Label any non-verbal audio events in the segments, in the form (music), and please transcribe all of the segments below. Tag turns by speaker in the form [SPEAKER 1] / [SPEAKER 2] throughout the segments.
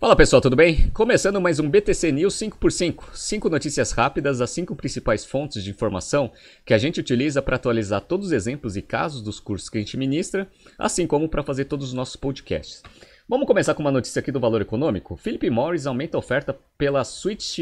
[SPEAKER 1] Fala pessoal, tudo bem? Começando mais um BTC News 5x5, 5 notícias rápidas, as 5 principais fontes de informação que a gente utiliza para atualizar todos os exemplos e casos dos cursos que a gente ministra, assim como para fazer todos os nossos podcasts. Vamos começar com uma notícia aqui do valor econômico. Philip Morris aumenta a oferta pela Switch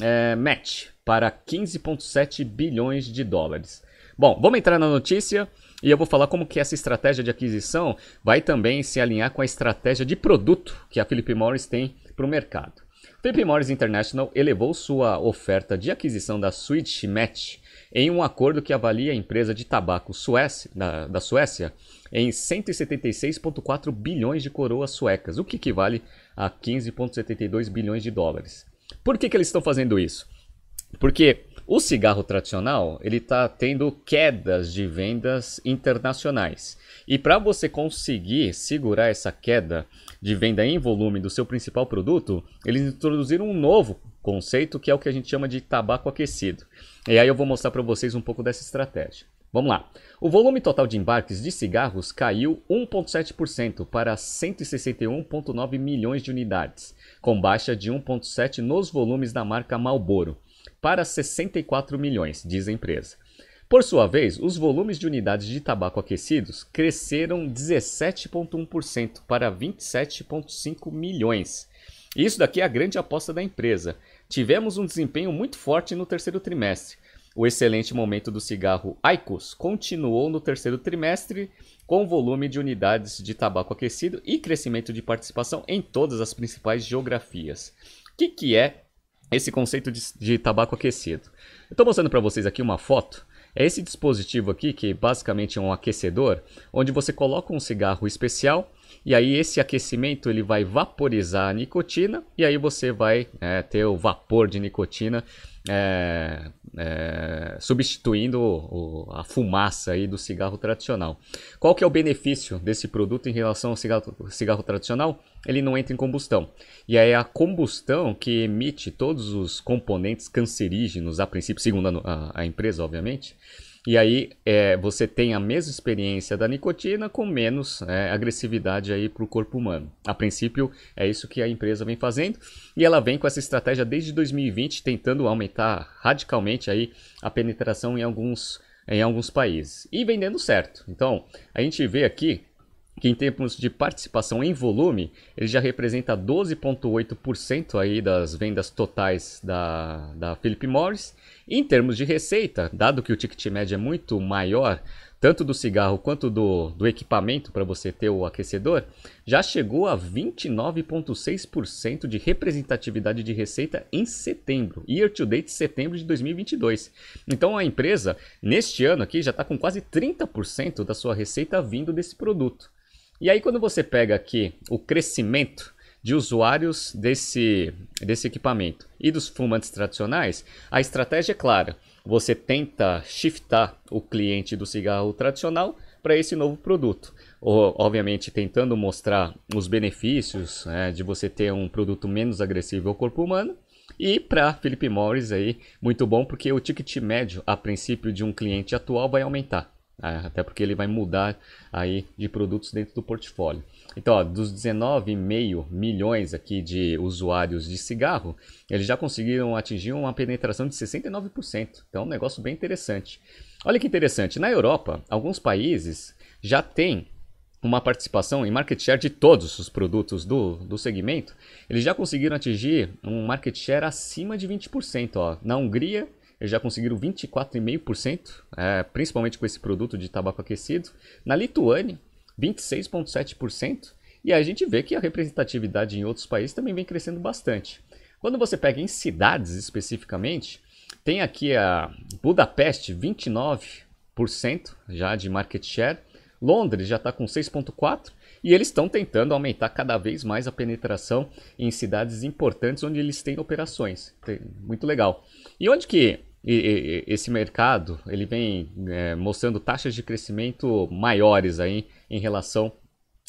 [SPEAKER 1] é, Match para 15,7 bilhões de dólares. Bom, vamos entrar na notícia. E eu vou falar como que essa estratégia de aquisição vai também se alinhar com a estratégia de produto que a Philip Morris tem para o mercado. Philip Morris International elevou sua oferta de aquisição da Switch Match em um acordo que avalia a empresa de tabaco Suécia, da, da Suécia em 176,4 bilhões de coroas suecas, o que equivale a 15,72 bilhões de dólares. Por que, que eles estão fazendo isso? Porque o cigarro tradicional ele está tendo quedas de vendas internacionais e para você conseguir segurar essa queda de venda em volume do seu principal produto, eles introduziram um novo conceito que é o que a gente chama de tabaco aquecido. E aí eu vou mostrar para vocês um pouco dessa estratégia. Vamos lá. O volume total de embarques de cigarros caiu 1,7% para 161,9 milhões de unidades, com baixa de 1,7% nos volumes da marca Marlboro, para 64 milhões, diz a empresa. Por sua vez, os volumes de unidades de tabaco aquecidos cresceram 17,1% para 27,5 milhões. Isso daqui é a grande aposta da empresa. Tivemos um desempenho muito forte no terceiro trimestre o excelente momento do cigarro Aikos continuou no terceiro trimestre, com volume de unidades de tabaco aquecido e crescimento de participação em todas as principais geografias. O que, que é esse conceito de, de tabaco aquecido? estou mostrando para vocês aqui uma foto. É esse dispositivo aqui, que basicamente é um aquecedor, onde você coloca um cigarro especial e aí esse aquecimento ele vai vaporizar a nicotina e aí você vai é, ter o vapor de nicotina é, é, substituindo o, o, a fumaça aí do cigarro tradicional. Qual que é o benefício desse produto em relação ao cigarro, cigarro tradicional? Ele não entra em combustão. E é a combustão que emite todos os componentes cancerígenos, a princípio, segundo a, a empresa, obviamente, e aí é, você tem a mesma experiência da nicotina com menos é, agressividade aí para o corpo humano. A princípio é isso que a empresa vem fazendo e ela vem com essa estratégia desde 2020 tentando aumentar radicalmente aí a penetração em alguns em alguns países e vendendo certo. Então a gente vê aqui que em termos de participação em volume, ele já representa 12,8% aí das vendas totais da, da Philip Morris. Em termos de receita, dado que o ticket médio é muito maior, tanto do cigarro quanto do, do equipamento para você ter o aquecedor, já chegou a 29,6% de representatividade de receita em setembro, year to date setembro de 2022. Então a empresa, neste ano aqui, já está com quase 30% da sua receita vindo desse produto. E aí quando você pega aqui o crescimento de usuários desse, desse equipamento e dos fumantes tradicionais, a estratégia é clara você tenta shiftar o cliente do cigarro tradicional para esse novo produto. Ou, obviamente, tentando mostrar os benefícios né, de você ter um produto menos agressivo ao corpo humano. E para Felipe Morris aí, muito bom, porque o ticket médio, a princípio, de um cliente atual vai aumentar. Né? Até porque ele vai mudar aí de produtos dentro do portfólio. Então, ó, dos 19,5 milhões aqui de usuários de cigarro, eles já conseguiram atingir uma penetração de 69%. Então, é um negócio bem interessante. Olha que interessante, na Europa, alguns países já têm uma participação em market share de todos os produtos do, do segmento, eles já conseguiram atingir um market share acima de 20%. Ó. Na Hungria, eles já conseguiram 24,5%, é, principalmente com esse produto de tabaco aquecido. Na Lituânia, 26,7%, e a gente vê que a representatividade em outros países também vem crescendo bastante. Quando você pega em cidades especificamente, tem aqui a Budapeste, 29% já de market share, Londres já está com 6,4%, e eles estão tentando aumentar cada vez mais a penetração em cidades importantes onde eles têm operações. Muito legal. E onde que e, e, esse mercado ele vem é, mostrando taxas de crescimento maiores aí em relação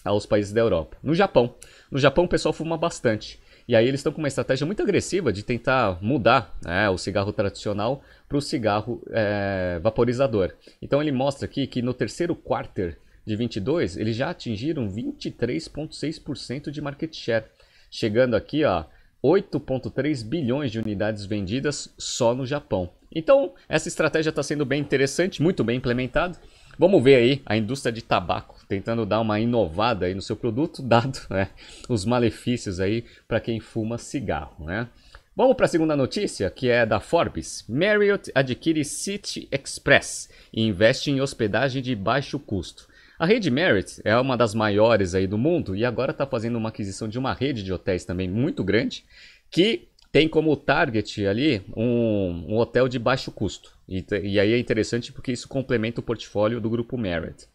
[SPEAKER 1] aos países da Europa. No Japão, no Japão o pessoal fuma bastante. E aí eles estão com uma estratégia muito agressiva de tentar mudar né, o cigarro tradicional para o cigarro é, vaporizador. Então ele mostra aqui que no terceiro quarter de 22 eles já atingiram 23,6% de market share, chegando aqui a 8,3 bilhões de unidades vendidas só no Japão. Então, essa estratégia está sendo bem interessante, muito bem implementada. Vamos ver aí a indústria de tabaco tentando dar uma inovada aí no seu produto, (laughs) dado né, os malefícios aí para quem fuma cigarro, né? Vamos para a segunda notícia, que é da Forbes. Marriott adquire City Express e investe em hospedagem de baixo custo. A rede Marriott é uma das maiores aí do mundo e agora está fazendo uma aquisição de uma rede de hotéis também muito grande que tem como target ali um, um hotel de baixo custo. E, e, aí é interessante porque isso complementa o portfólio do grupo Merit.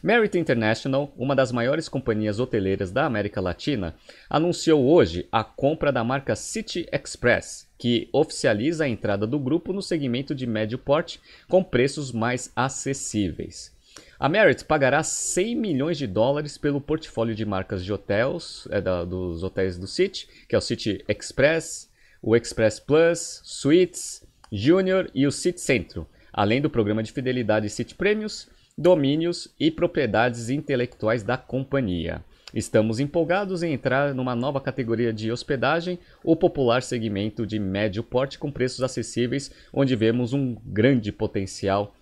[SPEAKER 1] Merit International, uma das maiores companhias hoteleiras da América Latina, anunciou hoje a compra da marca City Express, que oficializa a entrada do grupo no segmento de médio porte com preços mais acessíveis. A Merit pagará 100 milhões de dólares pelo portfólio de marcas de hotéis, é, dos hotéis do City, que é o City Express, o Express Plus, Suites, Junior e o City Centro, além do programa de fidelidade City Prêmios, domínios e propriedades intelectuais da companhia. Estamos empolgados em entrar numa nova categoria de hospedagem, o popular segmento de médio porte com preços acessíveis, onde vemos um grande potencial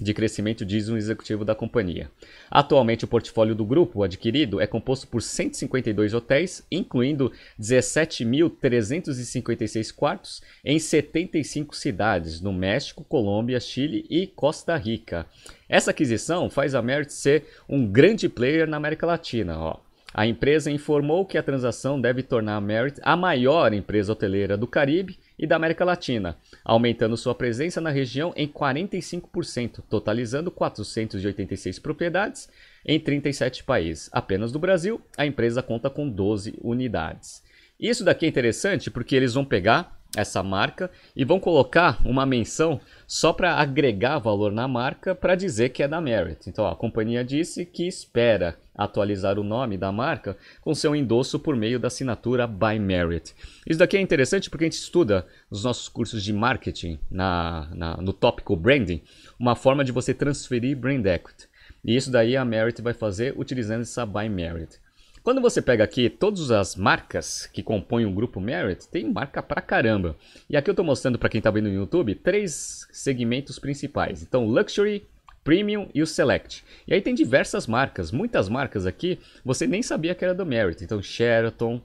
[SPEAKER 1] de crescimento, diz um executivo da companhia. Atualmente, o portfólio do grupo adquirido é composto por 152 hotéis, incluindo 17.356 quartos em 75 cidades no México, Colômbia, Chile e Costa Rica. Essa aquisição faz a Merit ser um grande player na América Latina. Ó. A empresa informou que a transação deve tornar a Merit a maior empresa hoteleira do Caribe e da América Latina, aumentando sua presença na região em 45%, totalizando 486 propriedades em 37 países. Apenas do Brasil, a empresa conta com 12 unidades. Isso daqui é interessante porque eles vão pegar essa marca e vão colocar uma menção só para agregar valor na marca para dizer que é da Merit. Então ó, a companhia disse que espera atualizar o nome da marca com seu endosso por meio da assinatura By Merit. Isso daqui é interessante porque a gente estuda nos nossos cursos de marketing, na, na no tópico branding, uma forma de você transferir brand equity. E isso daí a Merit vai fazer utilizando essa By Merit. Quando você pega aqui todas as marcas que compõem o grupo Merit, tem marca pra caramba. E aqui eu estou mostrando para quem está vendo no YouTube três segmentos principais. Então, Luxury, Premium e o Select. E aí tem diversas marcas, muitas marcas aqui, você nem sabia que era do Merit. Então Sheraton,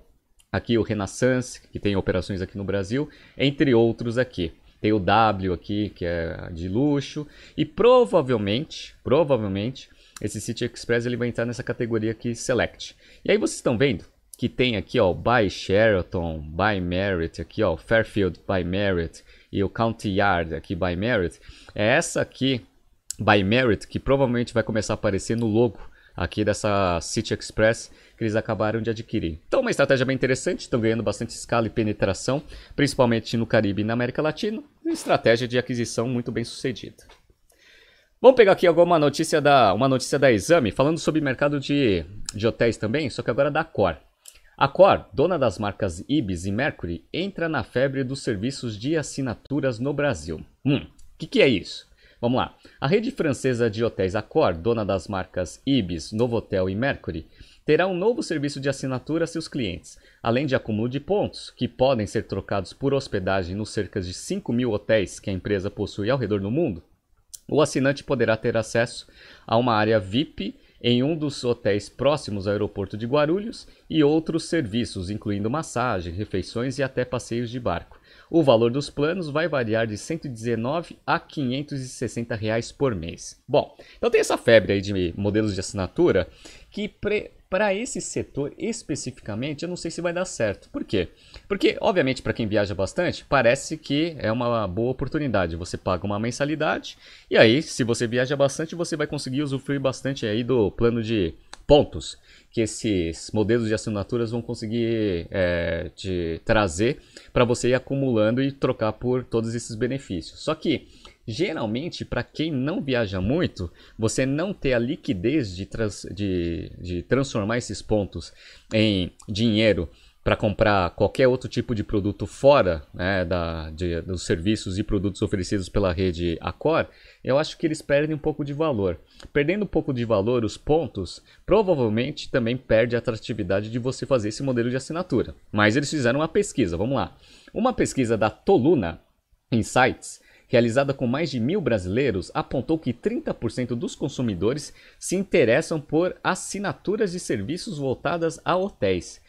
[SPEAKER 1] aqui o Renaissance, que tem operações aqui no Brasil, entre outros aqui. Tem o W aqui, que é de luxo, e provavelmente, provavelmente, esse City Express ele vai entrar nessa categoria aqui Select. E aí vocês estão vendo que tem aqui, ó, By Sheraton, By Merit, aqui, ó, Fairfield By Merit e o County Yard aqui By Merit. É essa aqui by Merit, que provavelmente vai começar a aparecer no logo aqui dessa City Express que eles acabaram de adquirir. Então uma estratégia bem interessante, estão ganhando bastante escala e penetração, principalmente no Caribe e na América Latina, Uma estratégia de aquisição muito bem sucedida. Vamos pegar aqui alguma notícia da, uma notícia da Exame, falando sobre mercado de, de hotéis também, só que agora da Cor. A Cor, dona das marcas Ibis e Mercury, entra na febre dos serviços de assinaturas no Brasil. Hum, o que, que é isso? Vamos lá. A rede francesa de hotéis Accor, dona das marcas Ibis, Novotel e Mercury, terá um novo serviço de assinatura a seus clientes, além de acúmulo de pontos, que podem ser trocados por hospedagem nos cerca de 5 mil hotéis que a empresa possui ao redor do mundo. O assinante poderá ter acesso a uma área VIP em um dos hotéis próximos ao aeroporto de Guarulhos e outros serviços, incluindo massagem, refeições e até passeios de barco. O valor dos planos vai variar de 119 a 560 reais por mês. Bom, então tem essa febre aí de modelos de assinatura que para esse setor especificamente, eu não sei se vai dar certo. Por quê? Porque, obviamente, para quem viaja bastante, parece que é uma boa oportunidade. Você paga uma mensalidade e aí, se você viaja bastante, você vai conseguir usufruir bastante aí do plano de pontos que esses modelos de assinaturas vão conseguir é, te trazer para você ir acumulando e trocar por todos esses benefícios. Só que geralmente para quem não viaja muito, você não ter a liquidez de, trans, de, de transformar esses pontos em dinheiro para comprar qualquer outro tipo de produto fora né, da, de, dos serviços e produtos oferecidos pela rede Accor, eu acho que eles perdem um pouco de valor. Perdendo um pouco de valor, os pontos, provavelmente também perde a atratividade de você fazer esse modelo de assinatura. Mas eles fizeram uma pesquisa, vamos lá. Uma pesquisa da Toluna Insights realizada com mais de mil brasileiros, apontou que 30% dos consumidores se interessam por assinaturas de serviços voltadas a hotéis.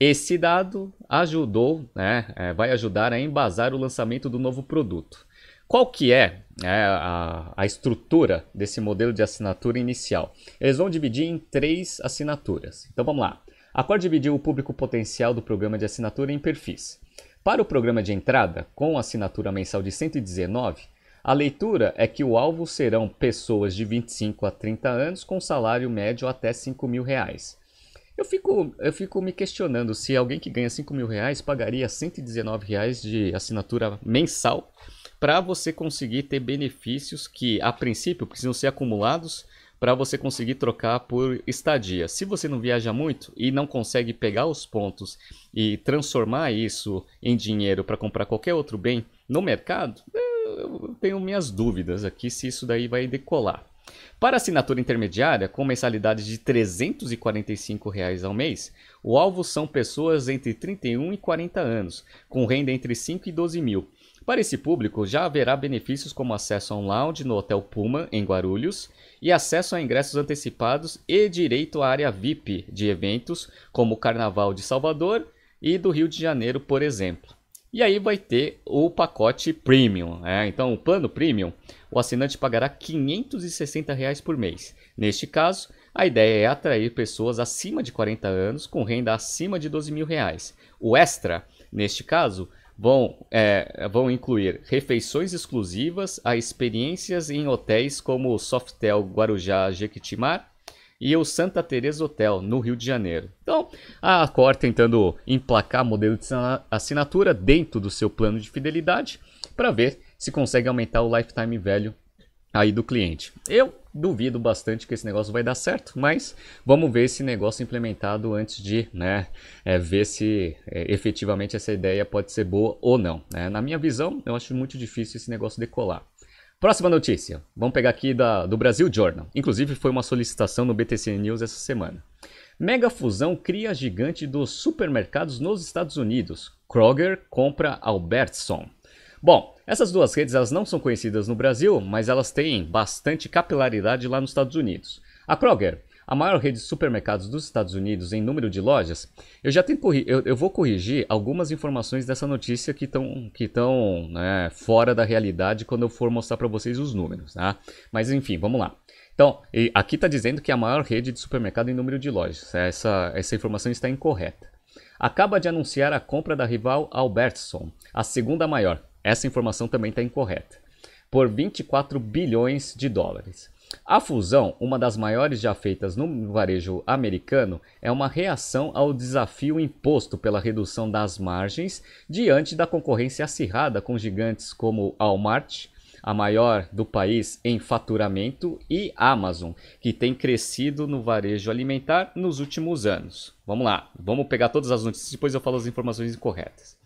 [SPEAKER 1] Esse dado ajudou, né, é, vai ajudar a embasar o lançamento do novo produto. Qual que é, é a, a, estrutura desse modelo de assinatura inicial? Eles vão dividir em três assinaturas. Então vamos lá. A Core dividiu o público potencial do programa de assinatura em perfis. Para o programa de entrada, com assinatura mensal de 119, a leitura é que o alvo serão pessoas de 25 a 30 anos com salário médio até 5 mil reais. Eu fico, eu fico me questionando se alguém que ganha 5 mil reais pagaria 119 reais de assinatura mensal para você conseguir ter benefícios que, a princípio, precisam ser acumulados para você conseguir trocar por estadia. Se você não viaja muito e não consegue pegar os pontos e transformar isso em dinheiro para comprar qualquer outro bem no mercado, eu tenho minhas dúvidas aqui se isso daí vai decolar. Para assinatura intermediária, com mensalidades de R$ 345 reais ao mês, o alvo são pessoas entre 31 e 40 anos, com renda entre 5 e 12 mil. Para esse público, já haverá benefícios como acesso a um lounge no Hotel Puma, em Guarulhos, e acesso a ingressos antecipados e direito à área VIP de eventos, como o Carnaval de Salvador e do Rio de Janeiro, por exemplo. E aí vai ter o pacote Premium. Né? Então, o plano Premium, o assinante pagará R$ 560 reais por mês. Neste caso, a ideia é atrair pessoas acima de 40 anos com renda acima de 12 mil reais. O Extra, neste caso, vão, é, vão incluir refeições exclusivas a experiências em hotéis como o Softel Guarujá Jequitimar, e o Santa Teresa Hotel, no Rio de Janeiro. Então, a Accor tentando emplacar modelo de assinatura dentro do seu plano de fidelidade para ver se consegue aumentar o lifetime value aí do cliente. Eu duvido bastante que esse negócio vai dar certo, mas vamos ver esse negócio implementado antes de né, é, ver se é, efetivamente essa ideia pode ser boa ou não. Né? Na minha visão, eu acho muito difícil esse negócio decolar. Próxima notícia. Vamos pegar aqui da, do Brasil Journal. Inclusive, foi uma solicitação no BTC News essa semana. Mega fusão cria gigante dos supermercados nos Estados Unidos. Kroger compra Albertson. Bom, essas duas redes elas não são conhecidas no Brasil, mas elas têm bastante capilaridade lá nos Estados Unidos. A Kroger a maior rede de supermercados dos Estados Unidos em número de lojas, eu já tenho eu, eu vou corrigir algumas informações dessa notícia que estão que tão, né, fora da realidade quando eu for mostrar para vocês os números, tá? Mas enfim, vamos lá. Então, aqui está dizendo que é a maior rede de supermercado em número de lojas. Essa, essa informação está incorreta. Acaba de anunciar a compra da rival Albertson, a segunda maior. Essa informação também está incorreta. Por 24 bilhões de dólares. A fusão, uma das maiores já feitas no varejo americano, é uma reação ao desafio imposto pela redução das margens diante da concorrência acirrada com gigantes como Walmart, a maior do país em faturamento, e Amazon, que tem crescido no varejo alimentar nos últimos anos. Vamos lá, vamos pegar todas as notícias, depois eu falo as informações incorretas.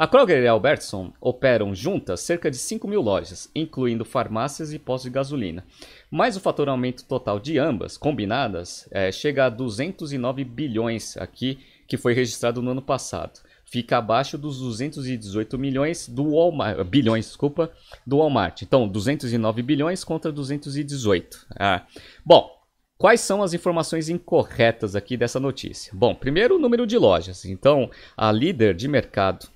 [SPEAKER 1] A Kroger e a Albertson operam juntas cerca de 5 mil lojas, incluindo farmácias e postos de gasolina. Mas o faturamento total de ambas, combinadas, é, chega a 209 bilhões aqui, que foi registrado no ano passado. Fica abaixo dos 218 milhões do Walmart, bilhões, desculpa, do Walmart. Então, 209 bilhões contra 218. Ah. Bom, Quais são as informações incorretas aqui dessa notícia? Bom, primeiro o número de lojas. Então, a líder de mercado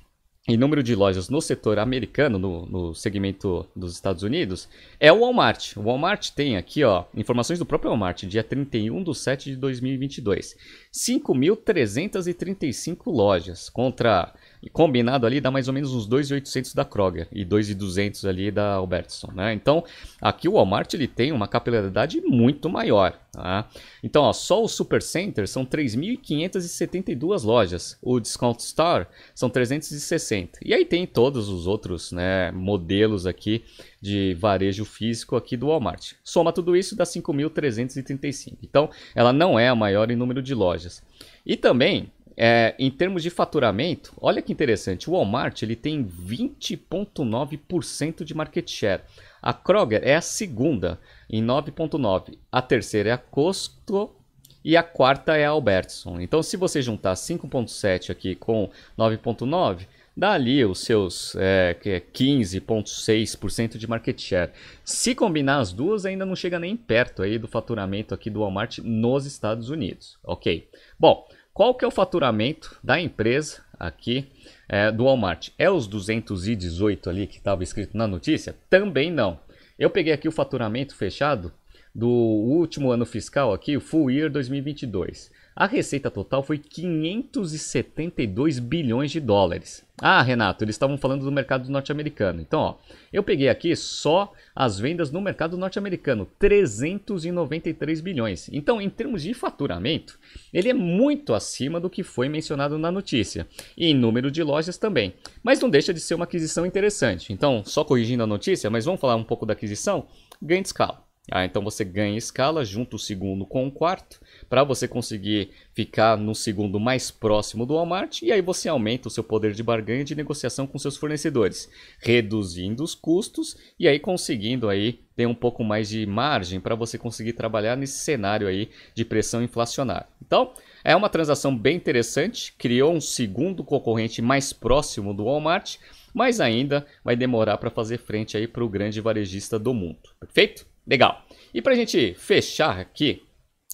[SPEAKER 1] em número de lojas no setor americano, no, no, segmento dos Estados Unidos, é o Walmart. O Walmart tem aqui, ó, informações do próprio Walmart, dia 31 de 7 de 2022. 5.335 lojas contra e combinado ali dá mais ou menos uns 2,800 da Kroger e 2,200 ali da Albertson, né? Então, aqui o Walmart ele tem uma capilaridade muito maior, tá? Então, ó, só o Supercenter são 3.572 lojas, o Discount Store são 360. E aí tem todos os outros, né, modelos aqui de varejo físico aqui do Walmart. Soma tudo isso dá 5.335. Então, ela não é a maior em número de lojas. E também é, em termos de faturamento, olha que interessante, o Walmart ele tem 20,9% de market share. A Kroger é a segunda em 9,9%. A terceira é a Costco e a quarta é a Albertson. Então, se você juntar 5,7 aqui com 9,9, dá ali os seus é, 15,6% é de market share. Se combinar as duas, ainda não chega nem perto aí do faturamento aqui do Walmart nos Estados Unidos. Ok. Bom, qual que é o faturamento da empresa aqui é, do Walmart? É os 218 ali que estava escrito na notícia? Também não. Eu peguei aqui o faturamento fechado do último ano fiscal aqui, o full year 2022. A receita total foi 572 bilhões de dólares. Ah, Renato, eles estavam falando do mercado norte-americano. Então, ó, eu peguei aqui só as vendas no mercado norte-americano, 393 bilhões. Então, em termos de faturamento, ele é muito acima do que foi mencionado na notícia. E em número de lojas também. Mas não deixa de ser uma aquisição interessante. Então, só corrigindo a notícia, mas vamos falar um pouco da aquisição? Ganho de escala. Ah, então você ganha escala, junto o segundo com o quarto, para você conseguir ficar no segundo mais próximo do Walmart, e aí você aumenta o seu poder de barganha de negociação com seus fornecedores, reduzindo os custos e aí conseguindo aí ter um pouco mais de margem para você conseguir trabalhar nesse cenário aí de pressão inflacionária. Então, é uma transação bem interessante, criou um segundo concorrente mais próximo do Walmart, mas ainda vai demorar para fazer frente aí para o grande varejista do mundo. Perfeito? Legal. E para a gente fechar aqui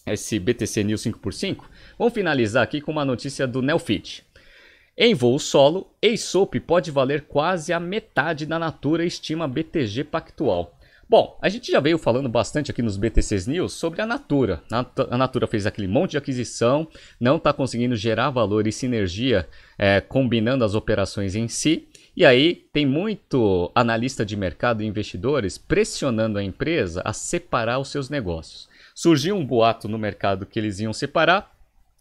[SPEAKER 1] esse BTC News 5x5, vamos finalizar aqui com uma notícia do Nelfit. Em voo solo, ESOP pode valer quase a metade da Natura, estima BTG Pactual. Bom, a gente já veio falando bastante aqui nos BTC News sobre a Natura. A Natura fez aquele monte de aquisição, não está conseguindo gerar valor e sinergia é, combinando as operações em si. E aí tem muito analista de mercado e investidores pressionando a empresa a separar os seus negócios. Surgiu um boato no mercado que eles iam separar,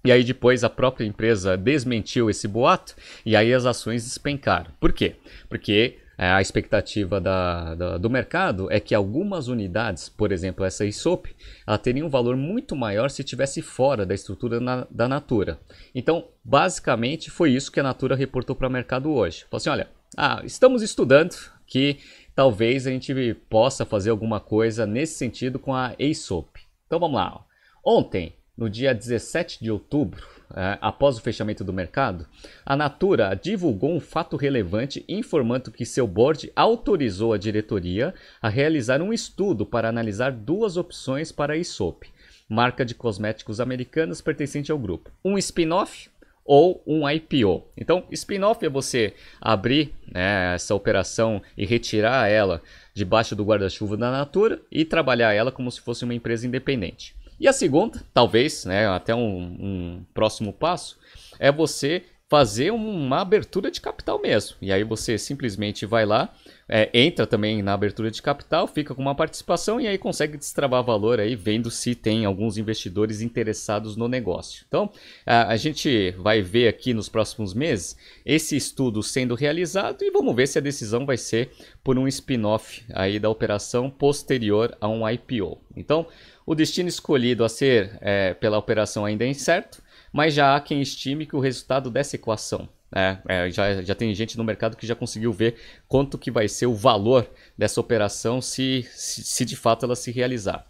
[SPEAKER 1] e aí depois a própria empresa desmentiu esse boato e aí as ações despencaram. Por quê? Porque é, a expectativa da, da, do mercado é que algumas unidades, por exemplo essa ISOP, ela teria um valor muito maior se estivesse fora da estrutura na, da Natura. Então, basicamente, foi isso que a Natura reportou para o mercado hoje. Falou assim, olha, ah, estamos estudando que talvez a gente possa fazer alguma coisa nesse sentido com a ASOP. Então vamos lá. Ontem, no dia 17 de outubro, é, após o fechamento do mercado, a Natura divulgou um fato relevante informando que seu board autorizou a diretoria a realizar um estudo para analisar duas opções para a ISOP, marca de cosméticos americanas pertencente ao grupo. Um spin-off ou um IPO. Então, spin-off é você abrir né, essa operação e retirar ela debaixo do guarda-chuva da Natura e trabalhar ela como se fosse uma empresa independente. E a segunda, talvez, né, até um, um próximo passo, é você fazer uma abertura de capital mesmo. E aí você simplesmente vai lá, é, entra também na abertura de capital, fica com uma participação e aí consegue destravar valor aí, vendo se tem alguns investidores interessados no negócio. Então, a, a gente vai ver aqui nos próximos meses esse estudo sendo realizado e vamos ver se a decisão vai ser por um spin-off aí da operação posterior a um IPO. Então, o destino escolhido a ser é, pela operação ainda é incerto, mas já há quem estime que o resultado dessa equação é, é, já, já tem gente no mercado que já conseguiu ver quanto que vai ser o valor dessa operação se, se, se de fato ela se realizar.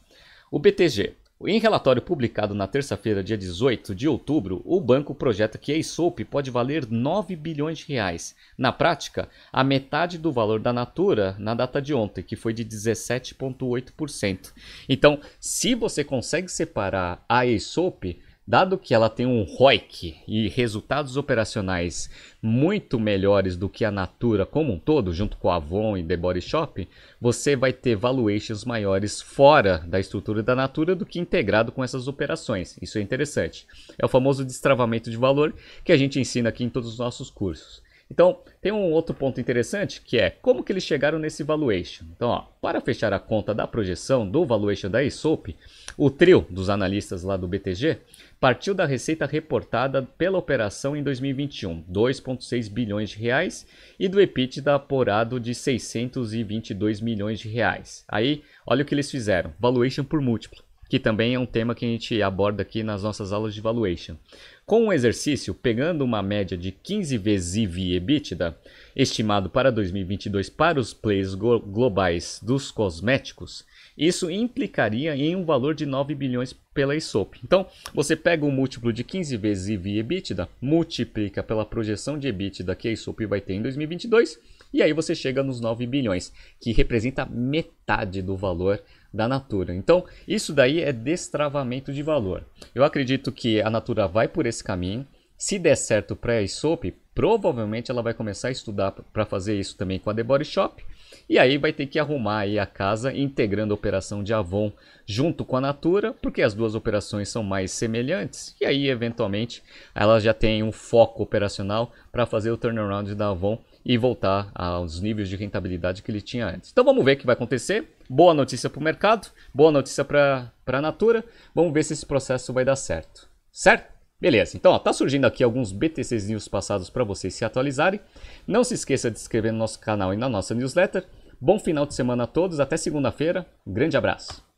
[SPEAKER 1] O BTG. Em relatório publicado na terça-feira, dia 18 de outubro, o banco projeta que a ESOP pode valer 9 bilhões de reais. Na prática, a metade do valor da Natura na data de ontem, que foi de 17,8%. Então, se você consegue separar a ESOP, Dado que ela tem um ROIC e resultados operacionais muito melhores do que a Natura como um todo, junto com a Avon e The Body Shop, você vai ter valuations maiores fora da estrutura da Natura do que integrado com essas operações. Isso é interessante. É o famoso destravamento de valor que a gente ensina aqui em todos os nossos cursos. Então, tem um outro ponto interessante que é como que eles chegaram nesse valuation. Então, ó, para fechar a conta da projeção do valuation da ESOP, o trio dos analistas lá do BTG partiu da receita reportada pela operação em 2021, 2,6 bilhões de reais, e do EBITDA apurado de 622 milhões de reais. Aí, olha o que eles fizeram, valuation por múltiplo, que também é um tema que a gente aborda aqui nas nossas aulas de valuation. Com um exercício pegando uma média de 15 vezes EV EBITDA, estimado para 2022 para os players globais dos cosméticos, isso implicaria em um valor de 9 bilhões pela ISOP. Então, você pega um múltiplo de 15 vezes EV EBITDA, multiplica pela projeção de EBITDA que a ISOP vai ter em 2022, e aí você chega nos 9 bilhões, que representa metade do valor da Natura. Então, isso daí é destravamento de valor. Eu acredito que a Natura vai por esse caminho. Se der certo para a ISOP, provavelmente ela vai começar a estudar para fazer isso também com a Debora Shop. E aí vai ter que arrumar aí a casa integrando a operação de Avon junto com a Natura, porque as duas operações são mais semelhantes. E aí, eventualmente, ela já tem um foco operacional para fazer o turnaround da Avon e voltar aos níveis de rentabilidade que ele tinha antes. Então vamos ver o que vai acontecer. Boa notícia para o mercado, boa notícia para a Natura. Vamos ver se esse processo vai dar certo. Certo? Beleza, então ó, tá surgindo aqui alguns BTCs News passados para vocês se atualizarem. Não se esqueça de se inscrever no nosso canal e na nossa newsletter. Bom final de semana a todos, até segunda-feira. Um grande abraço.